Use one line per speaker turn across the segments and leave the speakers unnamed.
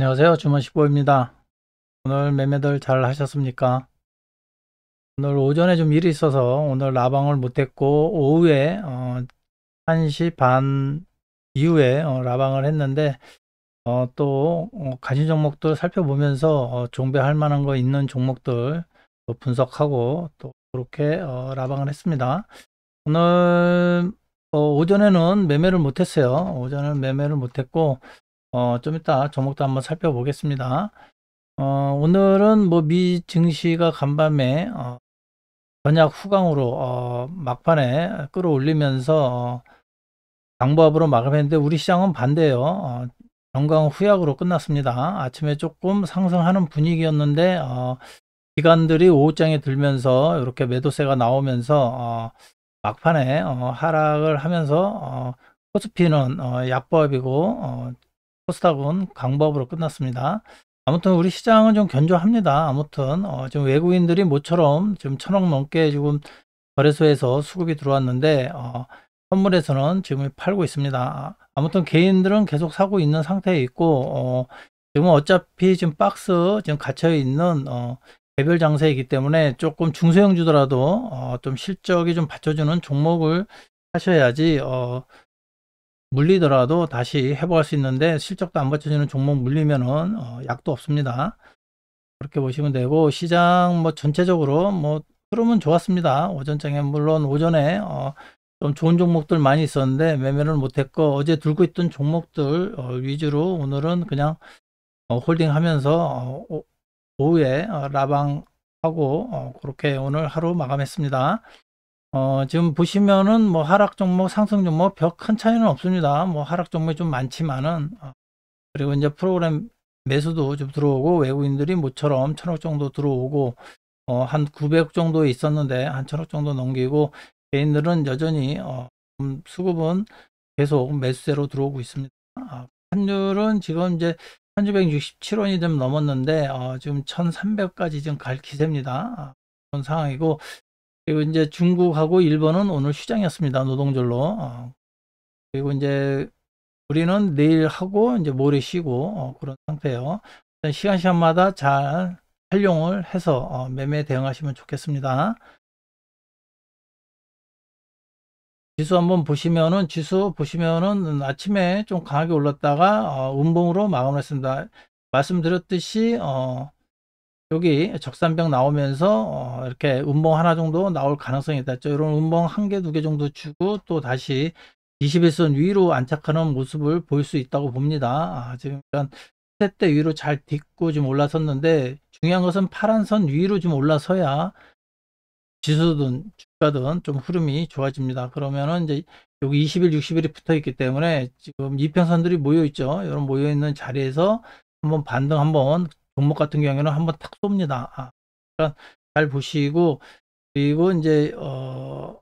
안녕하세요 주문식보입니다 오늘 매매들 잘 하셨습니까 오늘 오전에 좀 일이 있어서 오늘 라방을 못했고 오후에 어, 1시 반 이후에 어, 라방을 했는데 어, 또 어, 가진 종목들 살펴보면서 어, 종배할 만한 거 있는 종목들 또 분석하고 또 그렇게 어, 라방을 했습니다 오늘 어, 오전에는 매매를 못했어요 오전에는 매매를 못했고 어, 좀 이따 종목도 한번 살펴보겠습니다. 어, 오늘은 뭐 미 증시가 간밤에 어, 전약 후강으로 어, 막판에 끌어올리면서 어, 강보합으로 마감했는데 우리 시장은 반대예요. 어, 정강 후약으로 끝났습니다. 아침에 조금 상승하는 분위기였는데 어, 기관들이 오후장에 들면서 이렇게 매도세가 나오면서 어, 막판에 어, 하락을 하면서 어, 코스피는 어, 약보합이고 어, 코스닥은 강보합으로 끝났습니다. 아무튼 우리 시장은 좀 견조합니다. 아무튼 어, 지금 외국인들이 모처럼 지금 천억 넘게 지금 거래소에서 수급이 들어왔는데 어, 선물에서는 지금 팔고 있습니다. 아무튼 개인들은 계속 사고 있는 상태에 있고 어, 지금 어차피 지금 박스 지금 갇혀 있는 어, 개별 장세이기 때문에 조금 중소형 주더라도 어, 좀 실적이 좀 받쳐주는 종목을 하셔야지 어, 물리더라도 다시 회복할 수 있는데 실적도 안 받쳐주는 종목 물리면은 어, 약도 없습니다. 그렇게 보시면 되고 시장 뭐 전체적으로 뭐 흐름은 좋았습니다. 오전장에 물론 오전에 어, 좀 좋은 종목들 많이 있었는데 매매를 못했고 어제 들고 있던 종목들 어, 위주로 오늘은 그냥 어, 홀딩하면서 어, 오후에 어, 라방하고 어, 그렇게 오늘 하루 마감했습니다. 어, 지금 보시면은 뭐 하락 종목, 상승 종목 벽 큰 차이는 없습니다. 뭐 하락 종목이 좀 많지만은 어, 그리고 이제 프로그램 매수도 좀 들어오고 외국인들이 모처럼 천억 정도 들어오고 어, 한 900 정도 있었는데 한 천억 정도 넘기고 개인들은 여전히 어, 수급은 계속 매수세로 들어오고 있습니다. 아, 환율은 지금 이제 1,667원이 좀 넘었는데 어, 지금 1,300까지 지금 갈 기세입니다. 아, 그런 상황이고 그리고 이제 중국하고 일본은 오늘 휴장이었습니다. 노동절로. 어. 그리고 이제 우리는 내일 하고 이제 모레 쉬고 어, 그런 상태예요. 시간 시간마다 잘 활용을 해서 어, 매매 대응하시면 좋겠습니다. 지수 한번 보시면은 지수 보시면은 아침에 좀 강하게 올랐다가 어, 음봉으로 마감했습니다. 말씀드렸듯이 어, 여기 적산병 나오면서 어, 이렇게 음봉 하나 정도 나올 가능성이 있다. 죠 이런 음봉 한 개, 두 개 정도 주고 또 다시 21선 위로 안착하는 모습을 볼 수 있다고 봅니다. 아, 지금 일단 세대 위로 잘 딛고 지금 올라섰는데 중요한 것은 파란 선 위로 좀 올라서야 지수든 주가든 좀 흐름이 좋아집니다. 그러면은 이제 여기 20일, 60일이 붙어 있기 때문에 지금 이평선들이 모여 있죠. 이런 모여 있는 자리에서 한번 반등 한번 종목 같은 경우에는 한번 탁 쏩니다. 아, 그러니까 잘 보시고 그리고 이제 어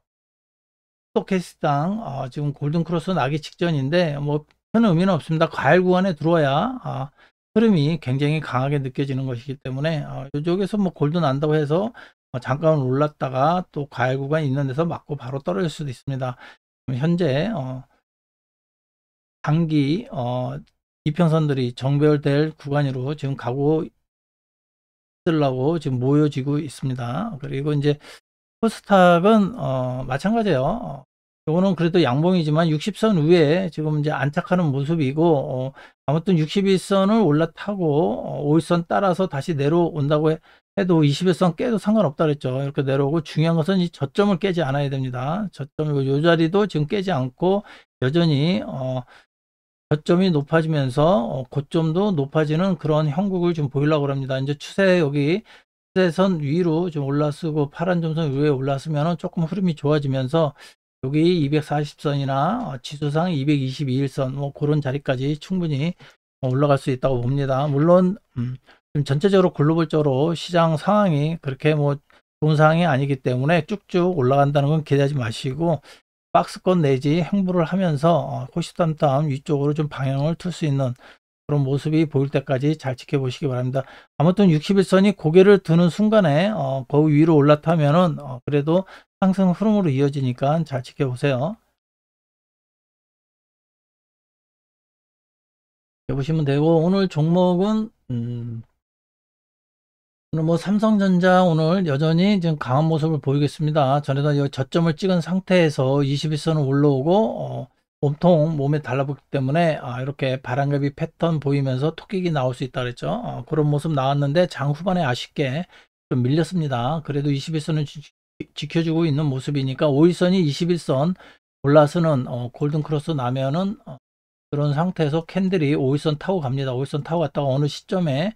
스토캐스당 어, 지금 골든크로스 나기 직전인데 뭐 큰 의미는 없습니다. 과열 구간에 들어와야 아, 흐름이 굉장히 강하게 느껴지는 것이기 때문에 어, 아, 이쪽에서 뭐골든 난다고 해서 어, 잠깐 올랐다가 또 과열 구간 있는 데서 맞고 바로 떨어질 수도 있습니다. 현재 어, 단기 어, 이평선들이 정별될 구간으로 지금 가고 있으려고 지금 모여지고 있습니다. 그리고 이제 코스닥은 어, 마찬가지예요. 이거는 어, 그래도 양봉이지만 60선 위에 지금 이제 안착하는 모습이고 어, 아무튼 61선을 올라타고 어, 5일선 따라서 다시 내려온다고 해, 도 21선 깨도 상관없다 그랬죠. 이렇게 내려오고 중요한 것은 이 저점을 깨지 않아야 됩니다. 저점이고 이 자리도 지금 깨지 않고 여전히 어, 저점이 높아지면서 어, 고점도 높아지는 그런 형국을 좀 보이려고 합니다. 이제 추세 여기 추세선 위로 좀 올라서고 파란 점선 위에 올라서면 조금 흐름이 좋아지면서 여기 240선이나 어, 지수상 222일선 뭐 그런 자리까지 충분히 올라갈 수 있다고 봅니다. 물론 음, 전체적으로 글로벌적으로 시장 상황이 그렇게 뭐 좋은 상황이 아니기 때문에 쭉쭉 올라간다는 건 기대하지 마시고 박스권 내지 행보를 하면서 코시탐탐 어, 위쪽으로 좀 방향을 틀 수 있는 그런 모습이 보일 때까지 잘 지켜보시기 바랍니다. 아무튼 61선이 고개를 드는 순간에 어, 거의 위로 올라타면은 어, 그래도 상승 흐름으로 이어지니까 잘 지켜보세요. 보시면 되고 오늘 종목은 음, 뭐 삼성전자 오늘 여전히 지금 강한 모습을 보이겠습니다. 전에도 저점을 찍은 상태에서 2 1선을 올라오고 어, 몸통 몸에 달라붙기 때문에 아, 이렇게 바람개비 패턴 보이면서 토끼기 나올 수 있다 그랬죠. 어, 그런 모습 나왔는데 장 후반에 아쉽게 좀 밀렸습니다. 그래도 2 1선을 지, 지켜주고 있는 모습이니까 5일선이 21선 올라서는 어, 골든크로스 나면은 어, 그런 상태에서 캔들이 5일선 타고 갑니다. 5일선 타고 갔다가 어느 시점에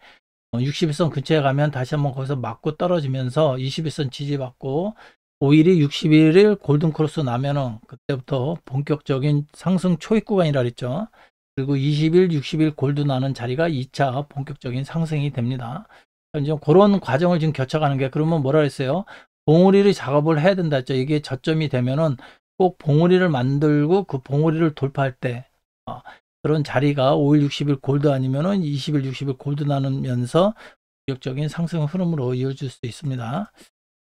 61선 어, 근처에 가면 다시 한번 거기서 맞고 떨어지면서 21선 지지받고 5일이 61일 골든크로스 나면은 그때부터 본격적인 상승 초입 구간이라 그랬죠. 그리고 20일, 60일 골드 나는 자리가 2차 본격적인 상승이 됩니다. 이제 그런 과정을 지금 겹쳐가는게 그러면 뭐라 그랬어요? 봉우리를 작업을 해야 된다 했죠. 이게 저점이 되면은 꼭 봉우리를 만들고 그 봉우리를 돌파할 때 어, 그런 자리가 5일 60일 골드 아니면은 20일 60일 골드 나누면서 공격적인 상승 흐름으로 이어질 수 있습니다.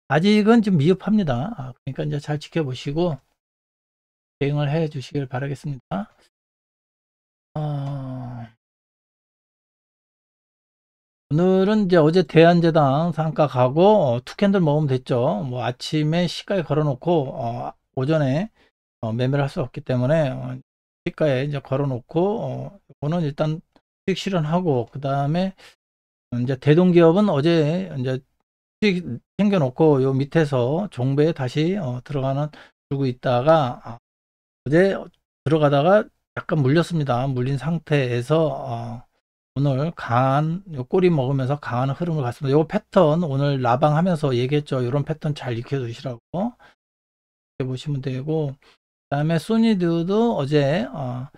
아직은 좀 미흡합니다. 아, 그러니까 이제 잘 지켜보시고 대응을 해 주시길 바라겠습니다. 어... 오늘은 이제 어제 대한제당 상가 가고 투 어, 캔들 먹으면 됐죠. 뭐 아침에 시가에 걸어놓고 어, 오전에 어, 매매를 할 수 없기 때문에 어, 시가에 이제 걸어놓고 어, 이거는 일단 수익 실현하고 그 다음에 이제 대동기업은 어제 이제 수익 챙겨놓고 요 밑에서 종배에 다시 어, 들어가는 주고 있다가 아, 어제 들어가다가 약간 물렸습니다. 물린 상태에서 어, 오늘 강한 요 꼬리 먹으면서 강한 흐름을 갔습니다. 요 패턴 오늘 라방 하면서 얘기했죠. 이런 패턴 잘 익혀 두시라고 보시면 되고 그 다음에 소니드도 어제 어,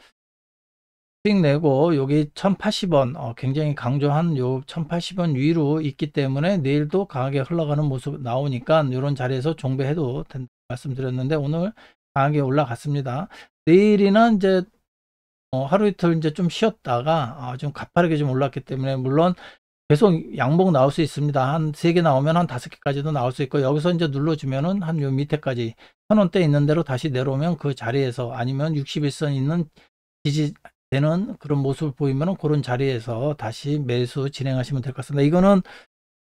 수익 내고 여기 1080원 어, 굉장히 강조한 요 1080원 위로 있기 때문에 내일도 강하게 흘러가는 모습 나오니까 이런 자리에서 종배해도 된다 말씀드렸는데 오늘 강하게 올라갔습니다. 내일이나 이제 어, 하루 이틀 이제 좀 쉬었다가 아, 좀 가파르게 좀 올랐기 때문에 물론 계속 양봉 나올 수 있습니다. 한 세 개 나오면 한 다섯 개까지도 나올 수 있고 여기서 이제 눌러주면은 한 요 밑에까지 천원대 있는 대로 다시 내려오면 그 자리에서 아니면 61선 0 있는 지지되는 그런 모습을 보이면 그런 자리에서 다시 매수 진행하시면 될 것 같습니다. 이거는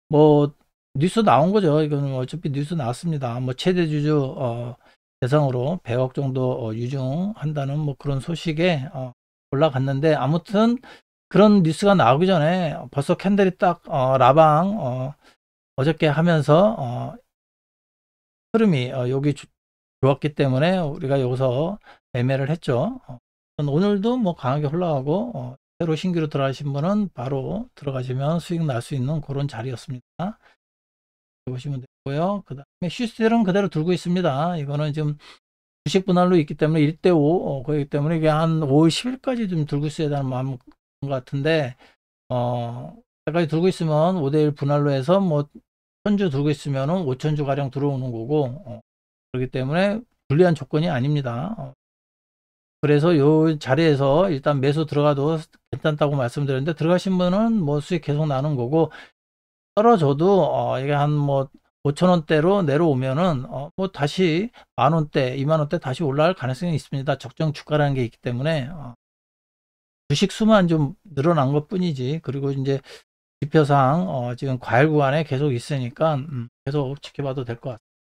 뭐 뉴스 나온 거죠. 이거는 어차피 뉴스 나왔습니다. 뭐 최대 주주 어, 대상으로 100억 정도 어, 유증한다는 뭐 그런 소식에 어, 올라갔는데 아무튼 그런 뉴스가 나오기 전에 벌써 캔들이 딱 어, 라방 어, 어저께 하면서 어, 흐름이 어, 여기 좋았기 때문에 우리가 여기서 매매를 했죠. 어, 오늘도 뭐 강하게 올라가고 어, 새로 신규로 들어가신 분은 바로 들어가시면 수익 날 수 있는 그런 자리였습니다. 보시면 되고요. 그 다음에 시스템은 그대로 들고 있습니다. 이거는 지금 주식 분할로 있기 때문에 1대5 거기 어, 때문에 이게 한 5월 일까지좀 들고 있어야 되는 마음 것 같은데 어 여기까지 들고 있으면 5대1 분할로 해서 뭐 천주 들고 있으면은 5천주 가량 들어오는 거고 어, 그렇기 때문에 불리한 조건이 아닙니다. 어. 그래서 요 자리에서 일단 매수 들어가도 괜찮다고 말씀드렸는데 들어가신 분은 뭐 수익 계속 나는 거고 떨어져도 어 이게 한 뭐 5천원대로 내려오면은 어뭐 다시 만원대, 2만원대 다시 올라갈 가능성이 있습니다. 적정 주가라는 게 있기 때문에 어 주식 수만 좀 늘어난 것 뿐이지 그리고 이제 지표상 어, 지금 과열 구간에 계속 있으니까 음 계속 지켜봐도 될 것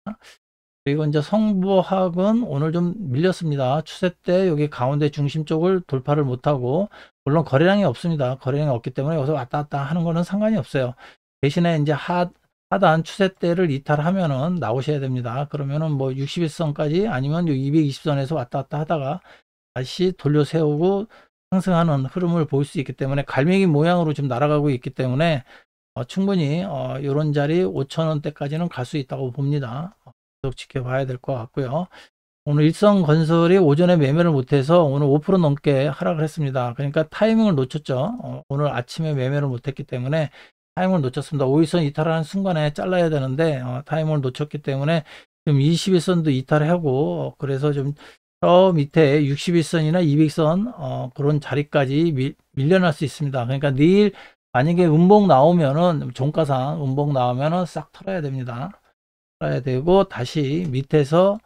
같습니다. 그리고 이제 성부학은 오늘 좀 밀렸습니다. 추세 때 여기 가운데 중심 쪽을 돌파를 못하고 물론 거래량이 없습니다. 거래량이 없기 때문에 여기서 왔다 갔다 하는 거는 상관이 없어요. 대신에 이제 하, 하단 추세때를 이탈하면은 나오셔야 됩니다. 그러면은 뭐 61선까지 아니면 220선에서 왔다 갔다 하다가 다시 돌려 세우고 상승하는 흐름을 볼 수 있기 때문에 갈매기 모양으로 지금 날아가고 있기 때문에 어, 충분히 어, 이런 자리 5천원대까지는 갈 수 있다고 봅니다. 계속 지켜봐야 될 것 같고요. 오늘 일성건설이 오전에 매매를 못해서 오늘 5% 넘게 하락을 했습니다. 그러니까 타이밍을 놓쳤죠. 어, 오늘 아침에 매매를 못했기 때문에 타이밍을 놓쳤습니다. 5일선 이탈하는 순간에 잘라야 되는데 어, 타이밍을 놓쳤기 때문에 지금 21선도 이탈하고 그래서 좀 저 밑에 61선이나 200선 어, 그런 자리까지 밀, 려날수 있습니다. 그러니까 내일 만약에 음봉 나오면은 종가상 음봉 나오면은 싹 털어야 됩니다. 알아야 되고 다시 밑에서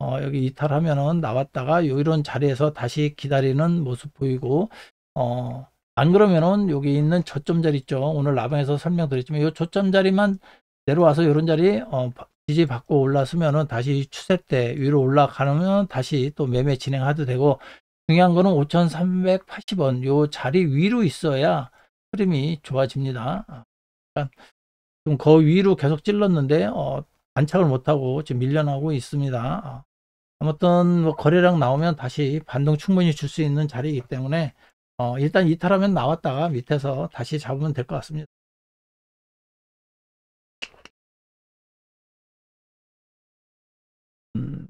어, 여기 이탈하면은 나왔다가 이런 자리에서 다시 기다리는 모습 보이고 어, 안 그러면은 여기 있는 저점 자리 있죠 오늘 라방에서 설명드렸지만 이 저점 자리만 내려와서 이런 자리 어, 지지 받고 올랐으면은 다시 추세 때 위로 올라가면 다시 또 매매 진행하도 되고 중요한 거는 5,380원 요 자리 위로 있어야 흐름이 좋아집니다. 아, 그러니까 좀거 위로 계속 찔렀는데 어, 반착을 못하고 지금 밀려나고 있습니다. 아, 아무튼 뭐 거래량 나오면 다시 반동 충분히 줄 수 있는 자리이기 때문에 어 일단 이탈하면 나왔다가 밑에서 다시 잡으면 될 것 같습니다. 공부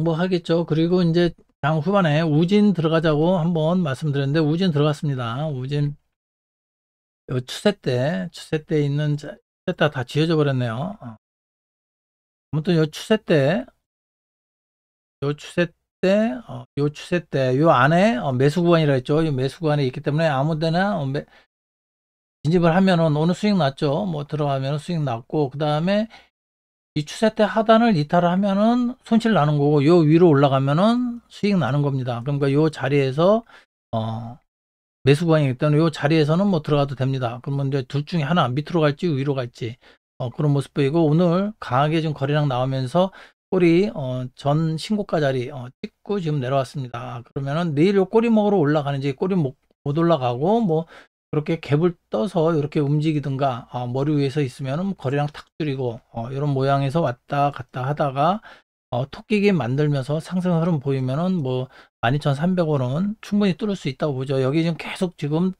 음, 뭐 하겠죠. 그리고 이제 장 후반에 우진 들어가자고 한번 말씀드렸는데 우진 들어갔습니다. 우진 요 추세 때 추세 때 있는 추세 다 지어져 버렸네요. 어. 아무튼 요 추세 때, 요 추세 때, 어, 요 추세 때, 요 안에 어, 매수 구간이라 했죠. 이 매수 구간이 있기 때문에 아무데나 어, 매, 진입을 하면은 오늘 수익 났죠. 뭐 들어가면 수익 났고 그 다음에 이 추세 때 하단을 이탈하면은 을 손실 나는 거고 요 위로 올라가면은 수익 나는 겁니다. 그러니까 요 자리에서 어, 매수 구간이기 때문에 요 자리에서는 뭐 들어가도 됩니다. 그러면 이제 둘 중에 하나 밑으로 갈지 위로 갈지 어, 그런 모습 보이고 오늘 강하게 지 거래량 나오면서 꼬리 어, 전 신고가 자리 어, 찍고 지금 내려왔습니다. 아, 그러면은 내일 요 꼬리 먹으러 올라가는지 꼬리 못, 못 올라가고 뭐 그렇게 갭을 떠서 이렇게 움직이든가 어, 머리 위에서 있으면 거래량 탁 줄이고 어, 이런 모양에서 왔다 갔다 하다가 어, 토끼게 만들면서 상승 흐름 보이면은 뭐 12,300원은 충분히 뚫을 수 있다고 보죠. 여기 지금 계속 지금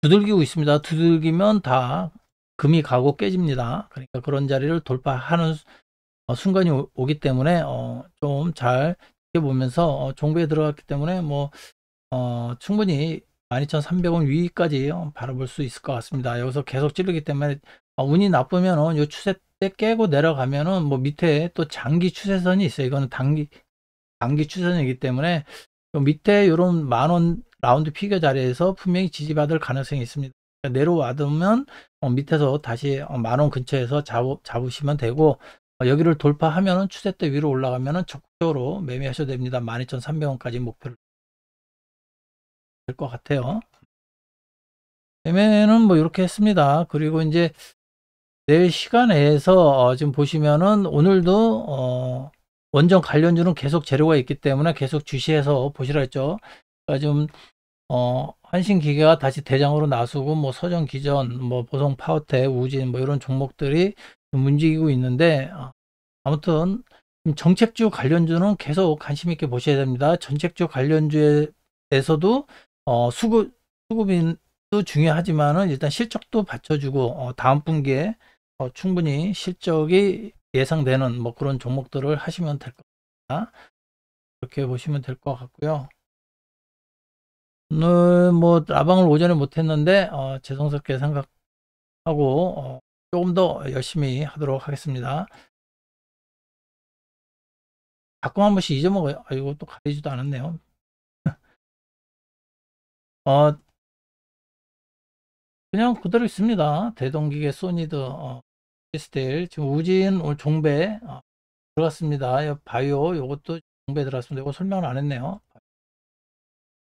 두들기고 있습니다. 두들기면 다 금이 가고 깨집니다. 그러니까 그런 자리를 돌파하는 어, 순간이 오기 때문에 어, 좀잘 지켜보면서 종배에 어, 들어갔기 때문에 뭐 충분히 12,300원 위까지 바라볼 수 있을 것 같습니다. 여기서 계속 찌르기 때문에 운이 나쁘면은 요 추세 때 깨고 내려가면은 뭐 밑에 또 장기 추세선이 있어요. 이거는 단기 단기 추세선이기 때문에 밑에 이런 만원 라운드 피겨 자리에서 분명히 지지받을 가능성이 있습니다. 내려와두면 어, 밑에서 다시 어, 만원 근처에서 잡, 잡으시면 되고 어, 여기를 돌파하면추세때 위로 올라가면 적극적으로 매매하셔도 됩니다. 12,300원까지 목표를 될 것 같아요. 매매는 뭐 이렇게 했습니다. 그리고 이제 내일 시간에서 어, 지금 보시면은 오늘도 어, 원전 관련주는 계속 재료가 있기 때문에 계속 주시해서 보시라 했죠. 그러니까 좀 어, 한신 기계가 다시 대장으로 나서고 뭐 서정 기전, 뭐 보성 파우테, 우진 뭐 이런 종목들이 움직이고 있는데 어, 아무튼 정책주 관련주는 계속 관심 있게 보셔야 됩니다. 정책주 관련주에서도 어, 수급 수급인도 중요하지만은 일단 실적도 받쳐주고 어, 다음 분기에 어, 충분히 실적이 예상되는 뭐 그런 종목들을 하시면 될 것같습니다 이렇게 보시면 될 것 같고요. 오늘 뭐 라방을 오전에 못했는데 어, 죄송스럽게 생각하고 어, 조금 더 열심히 하도록 하겠습니다. 가끔 한 번씩 잊어먹어요. 아이거또 가리지도 않았네요. 어, 그냥 그대로 있습니다. 대동기계 소니드 어, 스틸 지금 우진 오늘 종배 어, 들어갔습니다. 바이오 이것도 종배 들어갔습니다. 이거 설명을 안 했네요.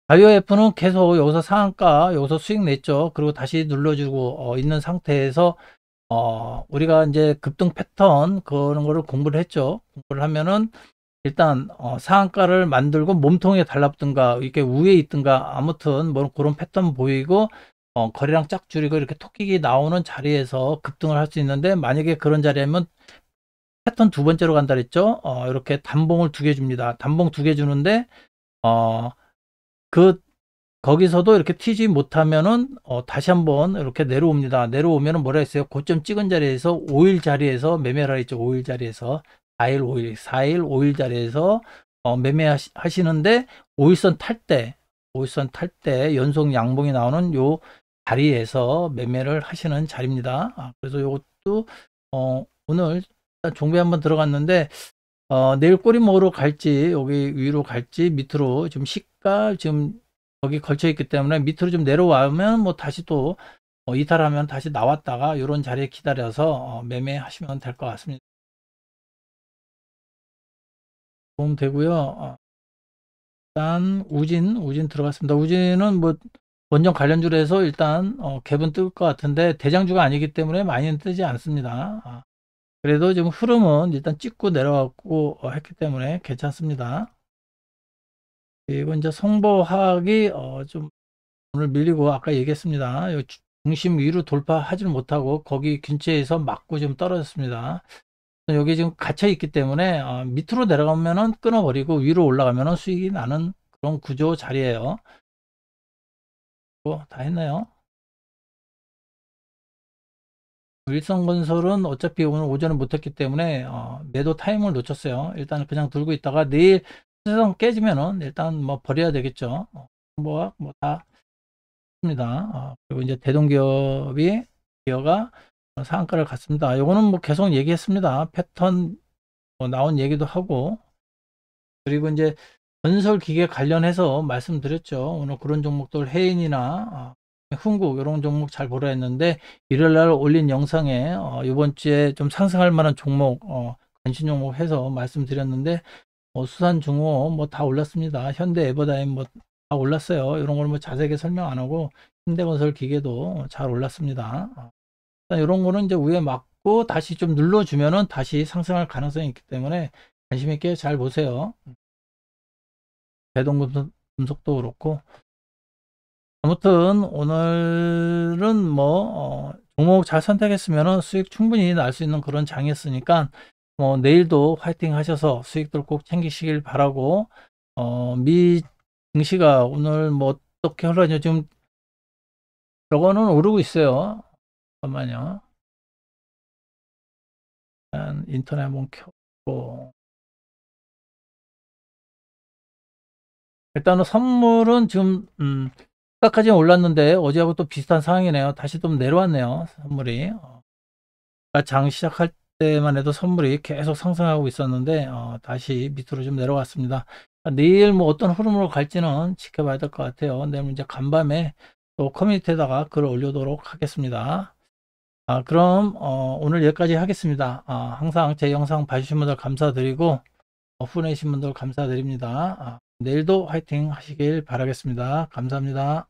바 IOF는 계속 여기서 상한가 여기서 수익 냈죠. 그리고 다시 눌러주고 어, 있는 상태에서 어, 우리가 이제 급등 패턴 그런 거를 공부를 했죠. 공부를 하면은 일단 어, 상한가를 만들고 몸통에 달라붙든가 이렇게 위에 있든가 아무튼 뭐 그런 패턴 보이고 어, 거리랑쫙 줄이고 이렇게 토끼기 나오는 자리에서 급등을 할 수 있는데 만약에 그런 자리면 패턴 두 번째로 간다 그랬죠. 어, 이렇게 단봉을 두 개 줍니다. 단봉 두 개 주는데 어, 그 거기서도 이렇게 튀지 못하면은 어, 다시 한번 이렇게 내려옵니다. 내려오면은 뭐라 했어요? 고점 찍은 자리에서 5일 자리에서 매매를 했죠. 5일 자리에서 4일, 5일, 4일, 5일 자리에서 어, 매매하시는데 5일선 탈 때, 5일선 탈 때 연속 양봉이 나오는 요 자리에서 매매를 하시는 자리입니다. 아, 그래서 이것도 어, 오늘 종배 한번 들어갔는데 어, 내일 꼬리으로 갈지 여기 위로 갈지 밑으로 지금 시가 지금 거기 걸쳐 있기 때문에 밑으로 좀 내려와면 뭐 다시 또 어, 이탈하면 다시 나왔다가 이런 자리에 기다려서 어, 매매하시면 될 것 같습니다. 도움 되고요. 어, 일단 우진 우진 들어갔습니다. 우진은 뭐원정 관련주로 해서 일단 어, 갭은 뜰 것 같은데 대장주가 아니기 때문에 많이는 뜨지 않습니다. 어. 그래도 지금 흐름은 일단 찍고 내려왔고 어, 했기 때문에 괜찮습니다. 그리고 이제 성보학이 어, 좀 오늘 밀리고 아까 얘기했습니다. 중심 위로 돌파하지 못하고 거기 근처에서 맞고 좀 떨어졌습니다. 여기 지금 갇혀 있기 때문에 어, 밑으로 내려가면 끊어버리고 위로 올라가면 수익이 나는 그런 구조 자리예요. 뭐, 다 했나요? 일성건설은 어차피 오늘 오전에 못했기 때문에 어, 매도 타임을 놓쳤어요. 일단 그냥 들고 있다가 내일 시장 깨지면은 일단 뭐 버려야 되겠죠. 뭐다 어, 뭐 합니다. 뭐 어, 그리고 이제 대동기업이 기어가 상한가를 갔습니다. 요거는 뭐 계속 얘기했습니다. 패턴 뭐 나온 얘기도 하고 그리고 이제 건설 기계 관련해서 말씀드렸죠. 오늘 그런 종목들 해인이나 어, 흥국 이런 종목 잘 보라 했는데 일요일날 올린 영상에 어, 이번 주에 좀 상승할 만한 종목 어, 관심 종목 해서 말씀드렸는데 뭐 수산 중호 뭐다 올랐습니다. 현대 에버다임 뭐다 올랐어요. 이런 걸 뭐 자세하게 설명 안 하고 현대건설 기계도 잘 올랐습니다. 어, 일단 이런 거는 이제 위에 맞고 다시 좀 눌러주면은 다시 상승할 가능성이 있기 때문에 관심 있게 잘 보세요. 음. 배동금속도 그렇고 아무튼 오늘은 뭐 어, 종목 잘 선택했으면 수익 충분히 날 수 있는 그런 장이었으니까 뭐 내일도 화이팅 하셔서 수익들 꼭 챙기시길 바라고 어, 미 증시가 오늘 뭐 어떻게 흘러냐 지금 저거는 오르고 있어요 잠깐만요 인터넷 한번 켜고 일단은 선물은 지금 음, 아까까지 올랐는데 어제하고 또 비슷한 상황이네요. 다시 좀 내려왔네요. 선물이. 어, 장 시작할 때만 해도 선물이 계속 상승하고 있었는데 어, 다시 밑으로 좀 내려왔습니다. 아, 내일 뭐 어떤 흐름으로 갈지는 지켜봐야 될 것 같아요. 내일 이제 간밤에 또 커뮤니티에다가 글을 올려도록 하겠습니다. 아, 그럼 어, 오늘 여기까지 하겠습니다. 아, 항상 제 영상 봐주신 분들 감사드리고 어, 후원해주신 분들 감사드립니다. 아, 내일도 화이팅 하시길 바라겠습니다. 감사합니다.